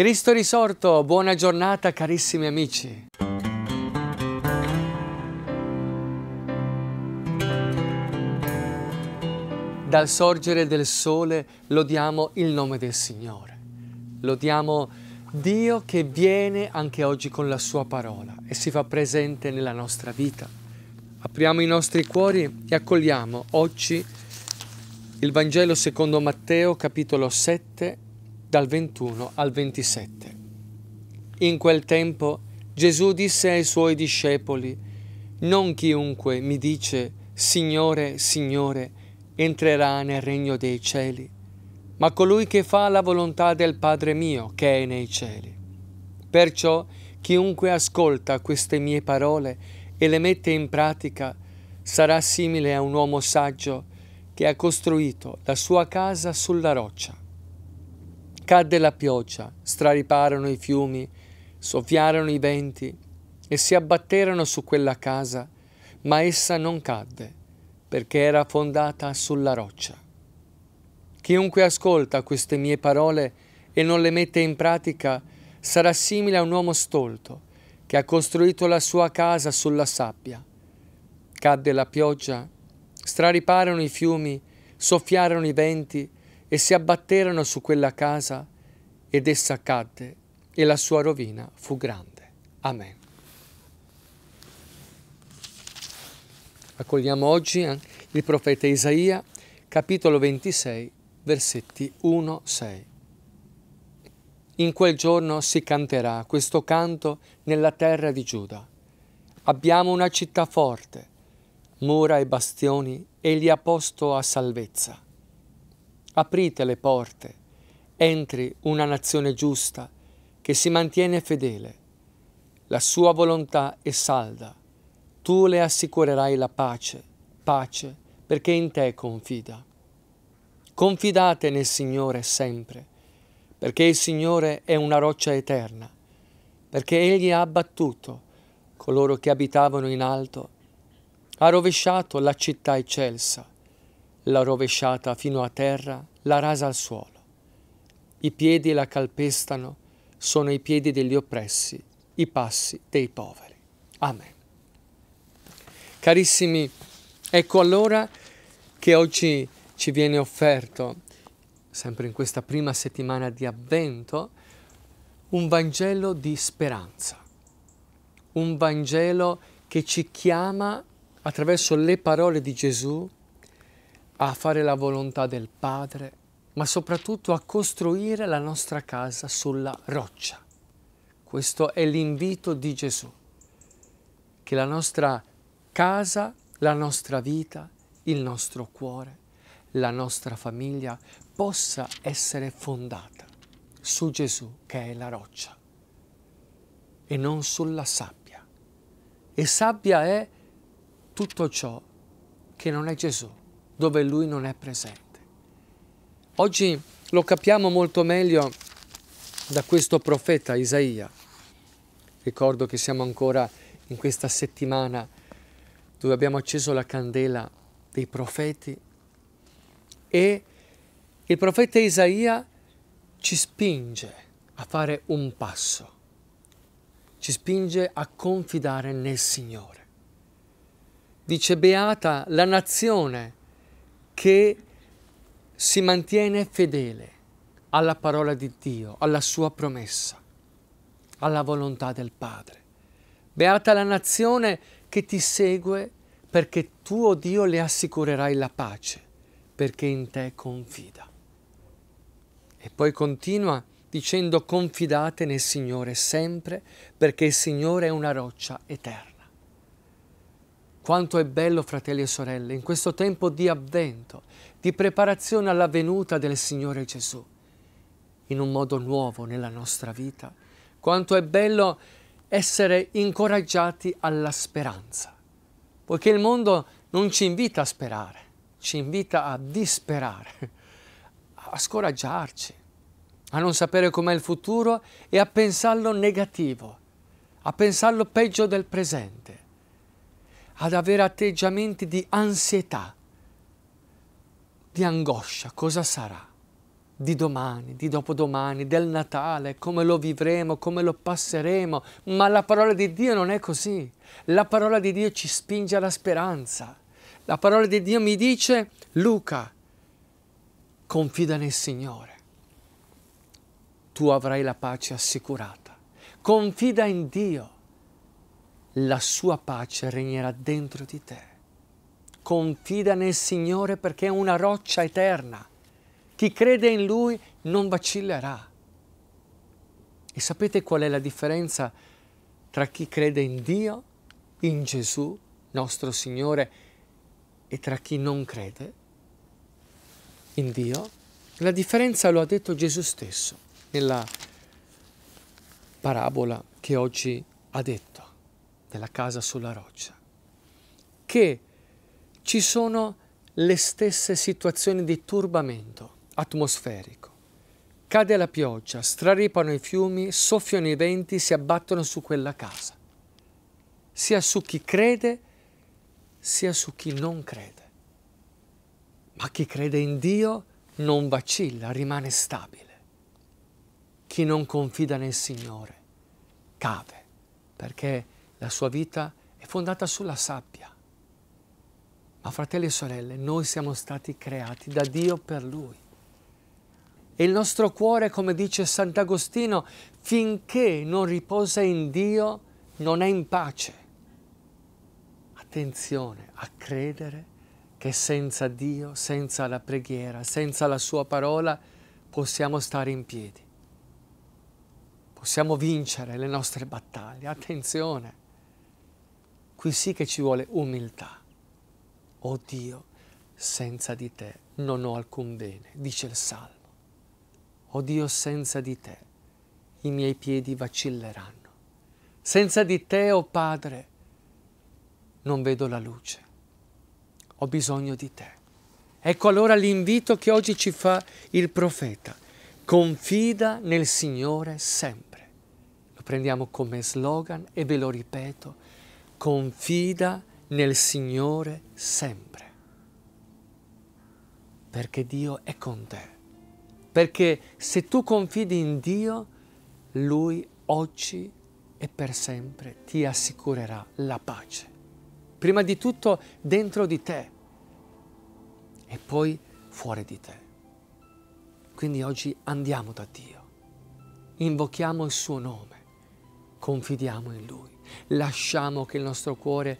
Cristo risorto, buona giornata carissimi amici. Dal sorgere del sole lodiamo il nome del Signore. Lodiamo Dio che viene anche oggi con la sua parola e si fa presente nella nostra vita. Apriamo i nostri cuori e accogliamo oggi il Vangelo secondo Matteo capitolo 7 dal 21 al 27. In quel tempo Gesù disse ai suoi discepoli, Non chiunque mi dice, Signore, Signore, entrerà nel regno dei cieli, ma colui che fa la volontà del Padre mio che è nei cieli. Perciò chiunque ascolta queste mie parole e le mette in pratica sarà simile a un uomo saggio che ha costruito la sua casa sulla roccia. Cadde la pioggia, strariparono i fiumi, soffiarono i venti e si abbatterono su quella casa, ma essa non cadde, perché era fondata sulla roccia. Chiunque ascolta queste mie parole e non le mette in pratica sarà simile a un uomo stolto che ha costruito la sua casa sulla sabbia. Cadde la pioggia, strariparono i fiumi, soffiarono i venti e si abbatterono su quella casa ed essa cadde e la sua rovina fu grande. Amen. Accogliamo oggi eh, il profeta Isaia, capitolo 26, versetti 1-6. In quel giorno si canterà questo canto nella terra di Giuda. Abbiamo una città forte, mura e bastioni e egli ha posto a salvezza aprite le porte, entri una nazione giusta che si mantiene fedele. La sua volontà è salda, tu le assicurerai la pace, pace perché in te confida. Confidate nel Signore sempre, perché il Signore è una roccia eterna, perché Egli ha abbattuto coloro che abitavano in alto, ha rovesciato la città eccelsa, l'ha rovesciata fino a terra la rasa al suolo. I piedi la calpestano, sono i piedi degli oppressi, i passi dei poveri. Amen. Carissimi, ecco allora che oggi ci viene offerto, sempre in questa prima settimana di avvento, un Vangelo di speranza, un Vangelo che ci chiama attraverso le parole di Gesù a fare la volontà del Padre, ma soprattutto a costruire la nostra casa sulla roccia. Questo è l'invito di Gesù, che la nostra casa, la nostra vita, il nostro cuore, la nostra famiglia possa essere fondata su Gesù che è la roccia e non sulla sabbia. E sabbia è tutto ciò che non è Gesù dove Lui non è presente. Oggi lo capiamo molto meglio da questo profeta Isaia. Ricordo che siamo ancora in questa settimana dove abbiamo acceso la candela dei profeti e il profeta Isaia ci spinge a fare un passo, ci spinge a confidare nel Signore. Dice beata la nazione che si mantiene fedele alla parola di Dio, alla sua promessa, alla volontà del Padre. Beata la nazione che ti segue perché tuo Dio le assicurerai la pace, perché in te confida. E poi continua dicendo confidate nel Signore sempre, perché il Signore è una roccia eterna. Quanto è bello, fratelli e sorelle, in questo tempo di avvento, di preparazione alla venuta del Signore Gesù, in un modo nuovo nella nostra vita. Quanto è bello essere incoraggiati alla speranza, poiché il mondo non ci invita a sperare, ci invita a disperare, a scoraggiarci, a non sapere com'è il futuro e a pensarlo negativo, a pensarlo peggio del presente ad avere atteggiamenti di ansietà, di angoscia, cosa sarà? Di domani, di dopodomani, del Natale, come lo vivremo, come lo passeremo, ma la parola di Dio non è così. La parola di Dio ci spinge alla speranza. La parola di Dio mi dice, Luca, confida nel Signore. Tu avrai la pace assicurata. Confida in Dio la sua pace regnerà dentro di te. Confida nel Signore perché è una roccia eterna. Chi crede in Lui non vacillerà. E sapete qual è la differenza tra chi crede in Dio, in Gesù, nostro Signore, e tra chi non crede in Dio? La differenza lo ha detto Gesù stesso nella parabola che oggi ha detto della casa sulla roccia, che ci sono le stesse situazioni di turbamento atmosferico. Cade la pioggia, straripano i fiumi, soffiano i venti, si abbattono su quella casa, sia su chi crede sia su chi non crede. Ma chi crede in Dio non vacilla, rimane stabile. Chi non confida nel Signore cade, perché la sua vita è fondata sulla sabbia. Ma fratelli e sorelle, noi siamo stati creati da Dio per Lui. E il nostro cuore, come dice Sant'Agostino, finché non riposa in Dio, non è in pace. Attenzione a credere che senza Dio, senza la preghiera, senza la Sua parola, possiamo stare in piedi. Possiamo vincere le nostre battaglie. Attenzione! Qui sì che ci vuole umiltà. Oh Dio, senza di te non ho alcun bene, dice il Salmo. Oh Dio, senza di te i miei piedi vacilleranno. Senza di te, oh Padre, non vedo la luce. Ho bisogno di te. Ecco allora l'invito che oggi ci fa il profeta. Confida nel Signore sempre. Lo prendiamo come slogan e ve lo ripeto confida nel Signore sempre, perché Dio è con te. Perché se tu confidi in Dio, Lui oggi e per sempre ti assicurerà la pace. Prima di tutto dentro di te e poi fuori di te. Quindi oggi andiamo da Dio, invochiamo il suo nome Confidiamo in Lui, lasciamo che il nostro cuore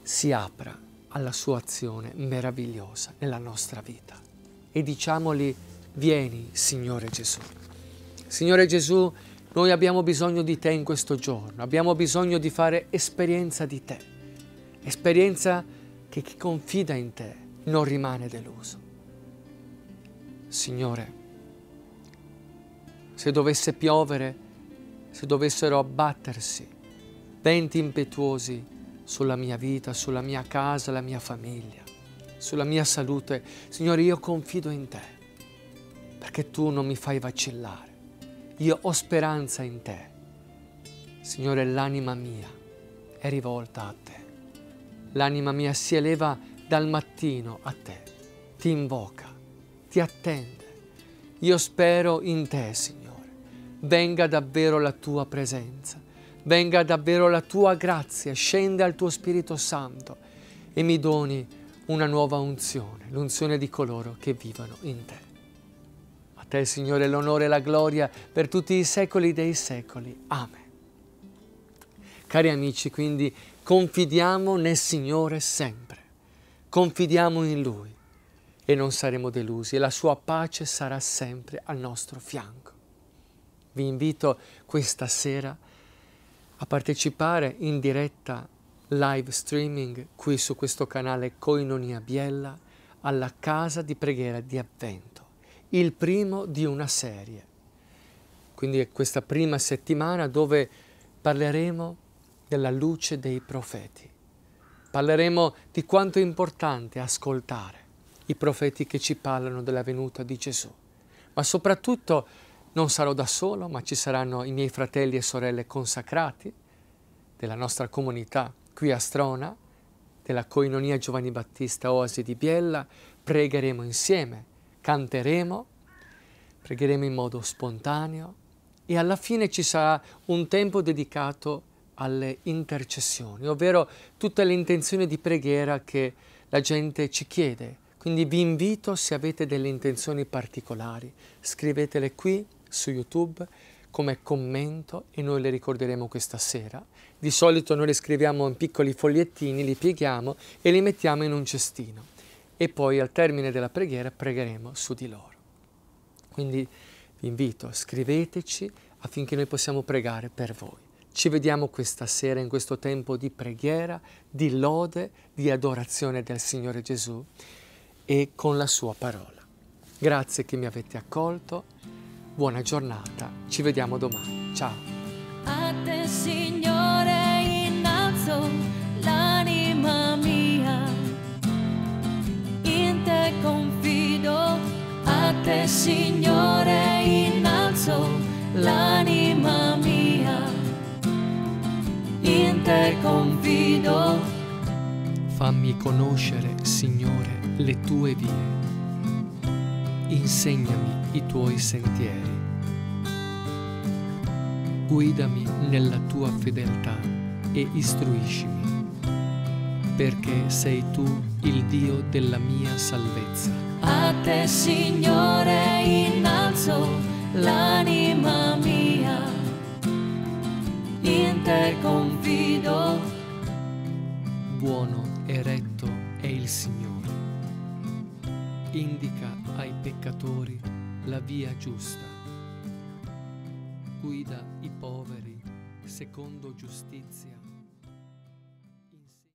si apra alla sua azione meravigliosa nella nostra vita e diciamoli, vieni Signore Gesù. Signore Gesù, noi abbiamo bisogno di te in questo giorno, abbiamo bisogno di fare esperienza di te, esperienza che chi confida in te non rimane deluso. Signore, se dovesse piovere se dovessero abbattersi, venti impetuosi sulla mia vita, sulla mia casa, la mia famiglia, sulla mia salute. Signore, io confido in Te, perché Tu non mi fai vacillare. Io ho speranza in Te. Signore, l'anima mia è rivolta a Te. L'anima mia si eleva dal mattino a Te, ti invoca, ti attende. Io spero in Te, Signore venga davvero la tua presenza, venga davvero la tua grazia, scenda al tuo Spirito Santo e mi doni una nuova unzione, l'unzione di coloro che vivono in te. A te, Signore, l'onore e la gloria per tutti i secoli dei secoli. Amen. Cari amici, quindi confidiamo nel Signore sempre, confidiamo in Lui e non saremo delusi e la sua pace sarà sempre al nostro fianco vi invito questa sera a partecipare in diretta live streaming qui su questo canale Coinonia Biella alla casa di preghiera di Avvento, il primo di una serie. Quindi è questa prima settimana dove parleremo della luce dei profeti. Parleremo di quanto è importante ascoltare i profeti che ci parlano della venuta di Gesù, ma soprattutto non sarò da solo, ma ci saranno i miei fratelli e sorelle consacrati della nostra comunità qui a Strona, della Coinonia Giovanni Battista Oasi di Biella. Pregheremo insieme, canteremo, pregheremo in modo spontaneo e alla fine ci sarà un tempo dedicato alle intercessioni, ovvero tutte le intenzioni di preghiera che la gente ci chiede. Quindi vi invito, se avete delle intenzioni particolari, scrivetele qui su YouTube come commento e noi le ricorderemo questa sera. Di solito noi le scriviamo in piccoli fogliettini, li pieghiamo e li mettiamo in un cestino e poi al termine della preghiera pregheremo su di loro. Quindi vi invito, scriveteci affinché noi possiamo pregare per voi. Ci vediamo questa sera in questo tempo di preghiera, di lode, di adorazione del Signore Gesù e con la sua parola. Grazie che mi avete accolto buona giornata, ci vediamo domani, ciao! A te Signore innalzo l'anima mia, in te confido, a te Signore innalzo l'anima mia, in te confido. Fammi conoscere, Signore, le tue vie insegnami i tuoi sentieri, guidami nella tua fedeltà e istruiscimi, perché sei tu il Dio della mia salvezza. A te, Signore, innalzo l'anima peccatori la via giusta. Guida i poveri secondo giustizia.